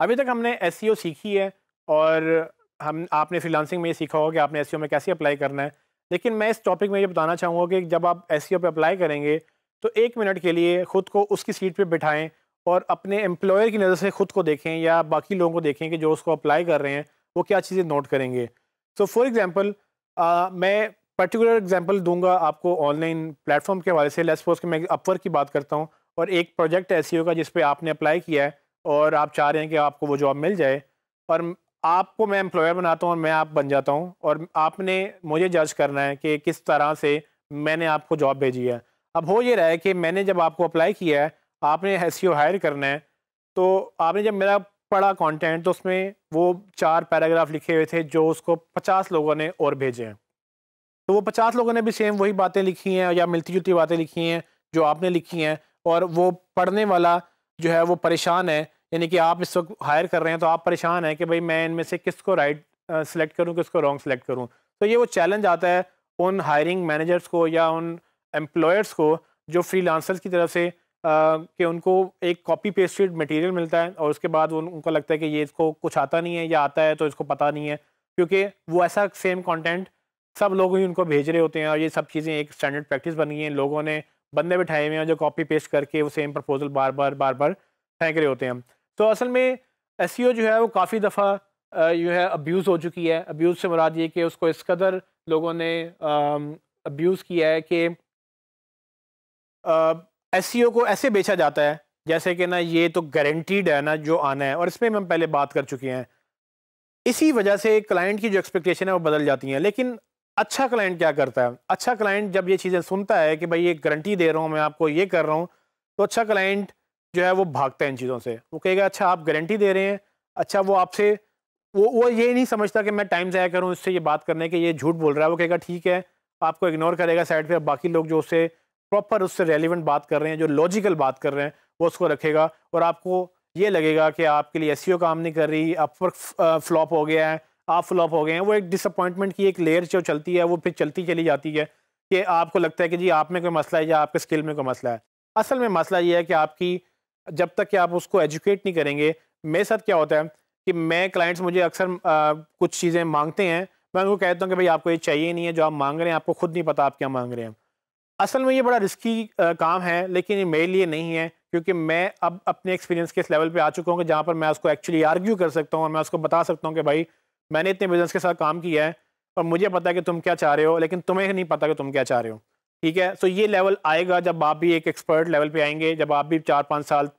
अभी तक हमने एस e सीखी है और हम आपने फ्रीलांसिंग में ये सीखा होगा कि आपने एस e में कैसे अप्लाई करना है लेकिन मैं इस टॉपिक में ये बताना चाहूँगा कि जब आप एस e पे अप्लाई करेंगे तो एक मिनट के लिए ख़ुद को उसकी सीट पर बिठाएँ और अपने एम्प्लॉयर की नज़र से ख़ुद को देखें या बाकी लोगों को देखें कि जो उसको अप्लाई कर रहे हैं वो क्या चीज़ें नोट करेंगे सो फॉर एग्ज़ाम्पल मैं पर्टिकुलर एग्जाम्पल दूंगा आपको ऑनलाइन प्लेटफॉर्म के हवाले से लेस पोज के मैं अपवर की बात करता हूँ और एक प्रोजेक्ट एस का जिस पर आपने अप्लाई किया है और आप चाह रहे हैं कि आपको वो जॉब मिल जाए और आपको मैं एम्प्लॉयर बनाता हूँ और मैं आप बन जाता हूँ और आपने मुझे जज करना है कि किस तरह से मैंने आपको जॉब भेजी है अब हो ये रहा है कि मैंने जब आपको अप्लाई किया है आपने एस हायर e करना है तो आपने जब मेरा पढ़ा कंटेंट तो उसमें वो चार पैराग्राफ लिखे हुए थे जो उसको पचास लोगों ने और भेजे हैं तो वो पचास लोगों ने भी सेम वही बातें लिखी हैं या मिलती जुलती बातें लिखी हैं जो आपने लिखी हैं और वो पढ़ने वाला जो है वो परेशान है यानी कि आप इस वक्त हायर कर रहे हैं तो आप परेशान हैं कि भाई मैं इनमें से किसको राइट सेलेक्ट करूं किसको रॉन्ग सेलेक्ट करूं तो ये वो चैलेंज आता है उन हायरिंग मैनेजर्स को या उन एम्प्लॉयर्स को जो फ्रीलांसर्स की तरफ से कि उनको एक कॉपी पेस्टेड मटेरियल मिलता है और उसके बाद उनको लगता है कि ये इसको कुछ आता नहीं है या आता है तो इसको पता नहीं है क्योंकि वो ऐसा सेम कंटेंट सब लोग ही उनको भेज रहे होते हैं और ये सब चीज़ें एक स्टैंडर्ड प्रैक्टिस बन गई हैं लोगों ने बंदे बिठाए हुए हैं जो कॉपी पेस्ट करके वो सेम प्रपोजल बार बार बार बार फेंक रहे होते हैं तो असल में एस e जो है वो काफ़ी दफ़ा जो है अब्यूज़ हो चुकी है अब्यूज़ से मुराद ये कि उसको इस कदर लोगों ने अब्यूज़ किया है कि एस e को ऐसे बेचा जाता है जैसे कि ना ये तो गारंटीड है ना जो आना है और इसमें हम पहले बात कर चुके हैं इसी वजह से क्लाइंट की जो एक्सपेक्टेशन है वो बदल जाती हैं लेकिन अच्छा क्लाइंट क्या करता है अच्छा क्लाइंट जब ये चीज़ें सुनता है कि भाई ये गारंटी दे रहा हूँ मैं आपको ये कर रहा हूँ तो अच्छा क्लाइंट जो है वो भागता है इन चीज़ों से वो कहेगा अच्छा आप गारंटी दे रहे हैं अच्छा वो आपसे वो वो ये नहीं समझता कि मैं टाइम ज़ाया करूँ इससे ये बात करने के ये झूठ बोल रहा है वो कहेगा ठीक है आपको इग्नोर करेगा साइड पर बाकी लोग जो उससे प्रॉपर उससे रेलिवेंट बात कर रहे हैं जो लॉजिकल बात कर रहे हैं वो उसको रखेगा और आपको ये लगेगा कि आपके लिए एस e काम नहीं कर रही आप फ्लॉप हो गया है आप फ्लॉप हो गए हैं वो एक डिसअपॉइंटमेंट की एक लेयर जो चलती है वो फिर चलती चली जाती है कि आपको लगता है कि जी आप में कोई मसला है या आपके स्किल में कोई मसला है असल में मसला ये है कि आपकी जब तक कि आप उसको एजुकेट नहीं करेंगे मेरे साथ क्या होता है कि मैं क्लाइंट्स मुझे अक्सर कुछ चीज़ें मांगते हैं मैं उनको कहता हूँ कि भाई आपको ये चाहिए नहीं है जो आप मांग रहे हैं आपको खुद नहीं पता आप क्या मांग रहे हैं असल में ये बड़ा रिस्की काम है लेकिन ये मेरे लिए नहीं है क्योंकि मैं अब अपने एक्सपीरियंस के इस लेवल पे आ चुका हूँ कि जहाँ पर मैं उसको एक्चुअली आर्ग्यू कर सकता हूँ और मैं उसको बता सकता हूँ कि भाई मैंने इतने बिजनेस के साथ काम किया है और मुझे पता है कि तुम क्या चाह रहे हो लेकिन तुम्हें नहीं पता कि तुम क्या चाह रहे हो ठीक है सो ये लेवल आएगा जब आप भी एक एक्सपर्ट लेवल पर आएंगे जब आप भी चार पाँच साल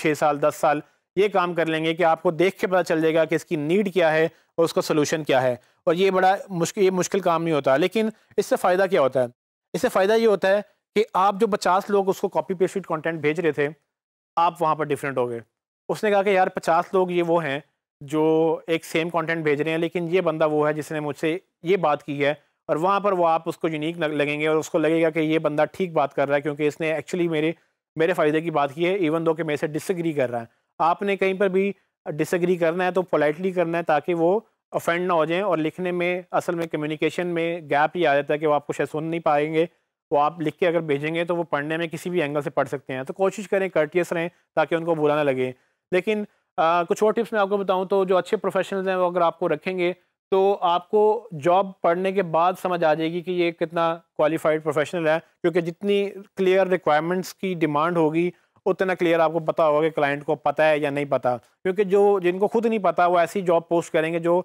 छः साल दस साल ये काम कर लेंगे कि आपको देख के पता चल जाएगा कि इसकी नीड क्या है और उसका सोल्यूशन क्या है और ये बड़ा मुश्किल ये मुश्किल काम नहीं होता लेकिन इससे फ़ायदा क्या होता है इससे फ़ायदा ये होता है कि आप जो पचास लोग उसको कॉपी पेस्टेड कॉन्टेंट भेज रहे थे आप वहाँ पर डिफरेंट हो गए उसने कहा कि यार पचास लोग ये वो हैं जो एक सेम कंटेंट भेज रहे हैं लेकिन ये बंदा वो है जिसने मुझसे ये बात की है और वहाँ पर वो आप उसको यूनिक लगेंगे और उसको लगेगा कि ये बंदा ठीक बात कर रहा है क्योंकि इसने एक्चुअली मेरे मेरे फ़ायदे की बात की है इवन दो कि मेरे से डिसग्री कर रहा है आपने कहीं पर भी डिसग्री करना है तो पोलाइटली करना है ताकि वो अफेंड ना हो जाएं और लिखने में असल में कम्युनिकेशन में गैप ही आ जाता है कि वो आपको शायद सुन नहीं पाएंगे वो आप लिख के अगर भेजेंगे तो वो पढ़ने में किसी भी एंगल से पढ़ सकते हैं तो कोशिश करें कर्टियस रहें ताकि उनको बुरा ना लगे लेकिन आ, कुछ और टिप्स मैं आपको बताऊं तो जो अच्छे प्रोफेशनल्स हैं वो अगर आपको रखेंगे तो आपको जॉब पढ़ने के बाद समझ आ जाएगी कि ये कितना क्वालिफाइड प्रोफेशनल है क्योंकि जितनी क्लियर रिक्वायरमेंट्स की डिमांड होगी उतना क्लियर आपको पता होगा कि क्लाइंट को पता है या नहीं पता क्योंकि जो जिनको खुद नहीं पता वो ऐसी जॉब पोस्ट करेंगे जो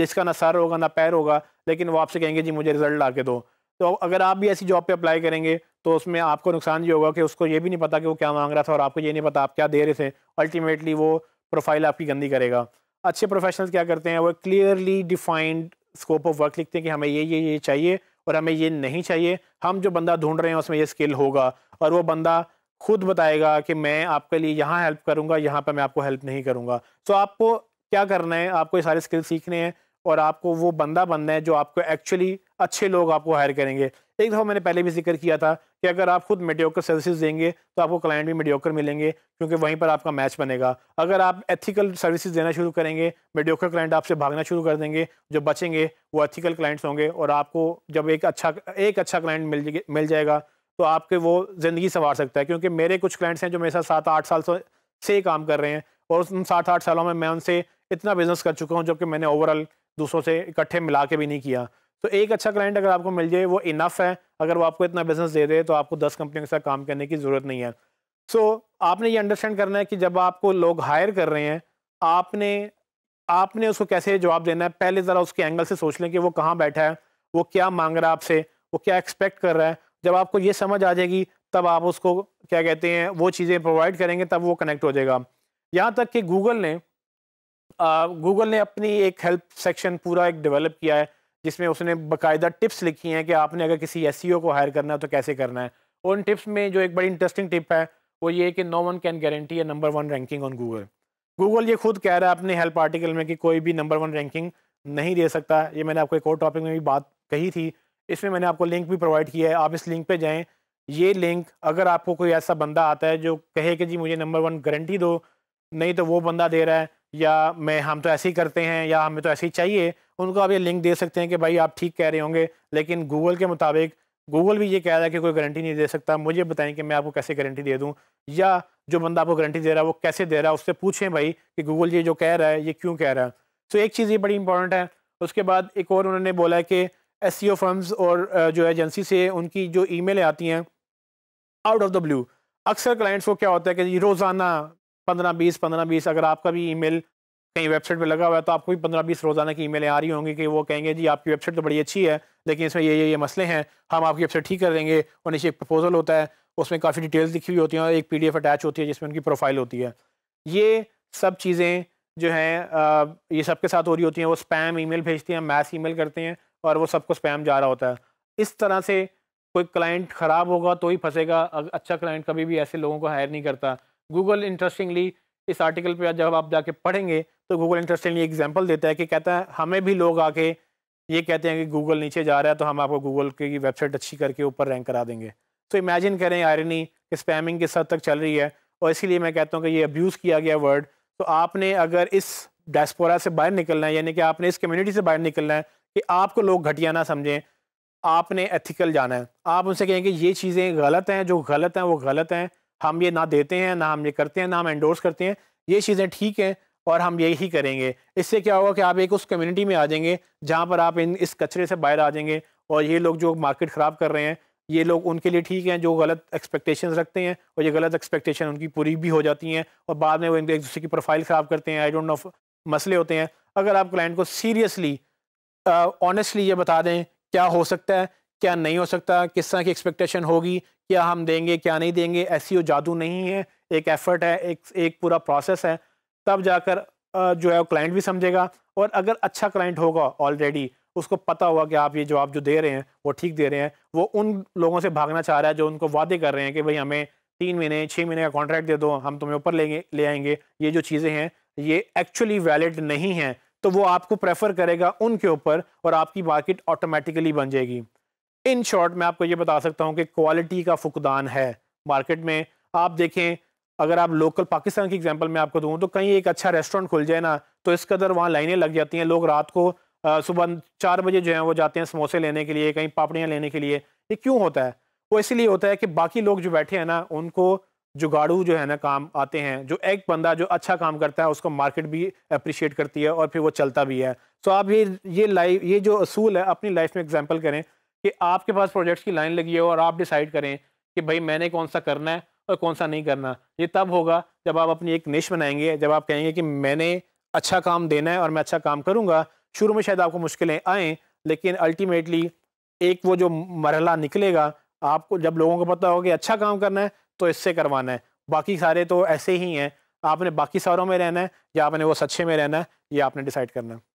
जिसका ना सर होगा ना पैर होगा लेकिन वो आपसे कहेंगे जी मुझे रिजल्ट ला के दो तो अगर आप भी ऐसी जॉब पर अप्लाई करेंगे तो उसमें आपको नुकसान ये होगा कि उसको ये भी नहीं पता कि वो क्या मांग रहा था और आपको ये नहीं पता आप क्या दे रहे थे अल्टीमेटली वो प्रोफाइल आपकी गंदी करेगा अच्छे प्रोफेशनल्स क्या करते हैं वो clearly defined scope of work लिखते हैं कि हमें ये ये ये चाहिए और हमें ये नहीं चाहिए हम जो बंदा ढूंढ रहे हैं उसमें ये स्किल होगा और वो बंदा खुद बताएगा कि मैं आपके लिए यहाँ हेल्प करूँगा यहाँ पर मैं आपको हेल्प नहीं करूँगा सो so आपको क्या करना है आपको ये सारे स्किल सीखने हैं और आपको वो बंदा बनना है जो आपको एक्चुअली अच्छे लोग आपको हायर करेंगे एक दफ़ा मैंने पहले भी जिक्र किया था कि अगर आप खुद मेडियोकर सर्विसेज देंगे तो आपको क्लाइंट भी मेडियोकर मिलेंगे क्योंकि वहीं पर आपका मैच बनेगा अगर आप एथिकल सर्विसेज देना शुरू करेंगे मेडियोकर क्लाइंट आपसे भागना शुरू कर देंगे जो बचेंगे वो एथिकल क्लाइंट्स होंगे और आपको जब एक अच्छा एक अच्छा क्लाइंट मिल मिल जाएगा तो आपके वो ज़िंदगी संवार सकता है क्योंकि मेरे कुछ क्लाइंट्स हैं जो मेरे साथ सात आठ साल से काम कर रहे हैं और उन सात आठ सालों में मैं उनसे इतना बिज़नेस कर चुका हूँ जबकि मैंने ओवरऑल दूसरों से इकट्ठे मिला के भी नहीं किया तो एक अच्छा क्लाइंट अगर आपको मिल जाए वो इनफ है अगर वो आपको इतना बिजनेस दे दे तो आपको दस कंपनियों के साथ काम करने की ज़रूरत नहीं है सो so, आपने ये अंडरस्टैंड करना है कि जब आपको लोग हायर कर रहे हैं आपने आपने उसको कैसे जवाब देना है पहले ज़रा उसके एंगल से सोच लें कि वो कहाँ बैठा है वो क्या मांग रहा है आपसे वो क्या एक्सपेक्ट कर रहा है जब आपको ये समझ आ जाएगी तब आप उसको क्या कहते हैं वो चीज़ें प्रोवाइड करेंगे तब वो कनेक्ट हो जाएगा यहाँ तक कि गूगल ने गूगल ने अपनी एक हेल्प सेक्शन पूरा एक डेवलप किया है जिसमें उसने बाकायदा टिप्स लिखी हैं कि आपने अगर किसी एस e को हायर करना है तो कैसे करना है उन टिप्स में जो एक बड़ी इंटरेस्टिंग टिप है वो ये कि no one can guarantee a number one ranking on Google Google ये खुद कह रहा है अपने हेल्प आर्टिकल में कि कोई भी नंबर वन रैंकिंग नहीं दे सकता ये मैंने आपको एक और टॉपिक में भी बात कही थी इसमें मैंने आपको लिंक भी प्रोवाइड किया है आप इस लिंक पे जाएं ये लिंक अगर आपको कोई ऐसा बंदा आता है जो कहे कि जी मुझे नंबर वन गारंटी दो नहीं तो वो बंदा दे रहा है या मैं हम तो ऐसे ही करते हैं या हमें तो ऐसे ही चाहिए उनको आप ये लिंक दे सकते हैं कि भाई आप ठीक कह रहे होंगे लेकिन गूगल के मुताबिक गूगल भी ये कह रहा है कि कोई गारंटी नहीं दे सकता मुझे बताएं कि मैं आपको कैसे गारंटी दे दूं या जो बंदा आपको गारंटी दे रहा है वो कैसे दे रहा है उससे पूछें भाई कि गूगल ये जो कह रहा है ये क्यों कह रहा है सो तो एक चीज़ ये बड़ी इंपॉर्टेंट है उसके बाद एक और उन्होंने बोला है कि एस सी फर्म्स और जो एजेंसी से उनकी जो ई आती हैं आउट ऑफ द ब्लू अक्सर क्लाइंट्स को क्या होता है कि रोज़ाना पंद्रह बीस पंद्रह बीस अगर आपका भी ईमेल कहीं वेबसाइट पे लगा हुआ है तो आपको भी पंद्रह बीस रोज़ाना की ईमेलें आ रही होंगी कि वो कहेंगे जी आपकी वेबसाइट तो बड़ी अच्छी है लेकिन इसमें ये ये ये मसले हैं हम आपकी वेबसाइट ठीक कर देंगे और नीचे एक प्रपोजल होता है उसमें काफ़ी डिटेल्स लिखी हुई होती हैं और एक पी अटैच होती है जिसमें उनकी प्रोफाइल होती है ये सब चीज़ें जो हैं ये के साथ हो रही होती हैं वो स्पैम ईमेल भेजते हैं मैस ईमेल करते हैं और वो सबको स्पैम जा रहा होता है इस तरह से कोई क्लाइंट ख़राब होगा तो ही फंसेगा अच्छा क्लाइंट कभी भी ऐसे लोगों को हायर नहीं करता गूगल इंटरेस्टिंगली इस आर्टिकल पर जब आप जाके पढ़ेंगे तो गूगल इंटरेस्टिंगली एग्जाम्पल देता है कि कहता है हमें भी लोग आके ये कहते हैं कि गूगल नीचे जा रहा है तो हम आपको गूगल की वेबसाइट अच्छी करके ऊपर रैंक करा देंगे तो इमेजिन करें आयरनी कि स्पैमिंग किस हद तक चल रही है और इसीलिए मैं कहता हूँ कि ये अब्यूज़ किया गया वर्ड तो आपने अगर इस डेस्पोरा से बाहर निकलना है यानी कि आपने इस कम्युनिटी से बाहर निकलना है कि आपको लोग घटिया ना समझें आपने एथिकल जाना है आप उनसे कहें कि ये चीज़ें गलत हैं जो गलत हैं वो गलत हैं हम ये ना देते हैं ना हम ये करते हैं ना हम एंडोर्स करते हैं ये चीज़ें ठीक हैं और हम यही करेंगे इससे क्या होगा कि आप एक उस कम्युनिटी में आ जाएंगे जहाँ पर आप इन इस कचरे से बाहर आ जाएंगे और ये लोग जो मार्केट ख़राब कर रहे हैं ये लोग उनके लिए ठीक हैं जो गलत एक्सपेक्टेशन रखते हैं और ये गलत एक्सपेक्टेशन उनकी पूरी भी हो जाती हैं और बाद में वो एक दूसरे की प्रोफाइल ख़राब करते हैं आई डोंट नो मसले होते हैं अगर आप क्लाइंट को सीरियसली ऑनेस्टली ये बता दें क्या हो सकता है क्या नहीं हो सकता किस तरह की एक्सपेक्टेशन होगी क्या हम देंगे क्या नहीं देंगे ऐसी वो जादू नहीं है एक एफ़र्ट है एक एक पूरा प्रोसेस है तब जाकर जो है वो क्लाइंट भी समझेगा और अगर अच्छा क्लाइंट होगा ऑलरेडी उसको पता होगा कि आप ये जवाब जो दे रहे हैं वो ठीक दे रहे हैं वो उन लोगों से भागना चाह रहा है जो उनको वादे कर रहे हैं कि भाई हमें तीन महीने छः महीने का कॉन्ट्रैक्ट दे दो हम तुम्हें ऊपर लेंगे ले आएंगे ये जो चीज़ें हैं ये एक्चुअली वैलिड नहीं हैं तो वो आपको प्रेफर करेगा उनके ऊपर और आपकी मार्केट ऑटोमेटिकली बन जाएगी इन शॉर्ट मैं आपको ये बता सकता हूँ कि क्वालिटी का फुकदान है मार्केट में आप देखें अगर आप लोकल पाकिस्तान की एग्जांपल मैं आपको दूँ तो कहीं एक अच्छा रेस्टोरेंट खुल जाए ना तो इस कदर वहाँ लाइनें लग जाती हैं लोग रात को सुबह चार बजे जो है वो जाते हैं समोसे लेने के लिए कहीं पापड़ियाँ लेने के लिए ये क्यों होता है वो इसलिए होता है कि बाकी लोग जो बैठे हैं ना उनको जुगाड़ू जो है ना काम आते हैं जो एक बंदा जो अच्छा काम करता है उसको मार्केट भी अप्रिशिएट करती है और फिर वो चलता भी है तो आप ये ये लाइफ ये जो असूल है अपनी लाइफ में एग्जाम्पल करें कि आपके पास प्रोजेक्ट्स की लाइन लगी हो और आप डिसाइड करें कि भाई मैंने कौन सा करना है और कौन सा नहीं करना ये तब होगा जब आप अपनी एक निश बनाएंगे जब आप कहेंगे कि मैंने अच्छा काम देना है और मैं अच्छा काम करूँगा शुरू में शायद आपको मुश्किलें आएँ लेकिन अल्टीमेटली एक वो जो मरहला निकलेगा आपको जब लोगों को पता होगा कि अच्छा काम करना है तो इससे करवाना है बाकी सारे तो ऐसे ही हैं आपने बाकी सारों में रहना है या आपने वो सच्चे में रहना है ये आपने डिसाइड करना है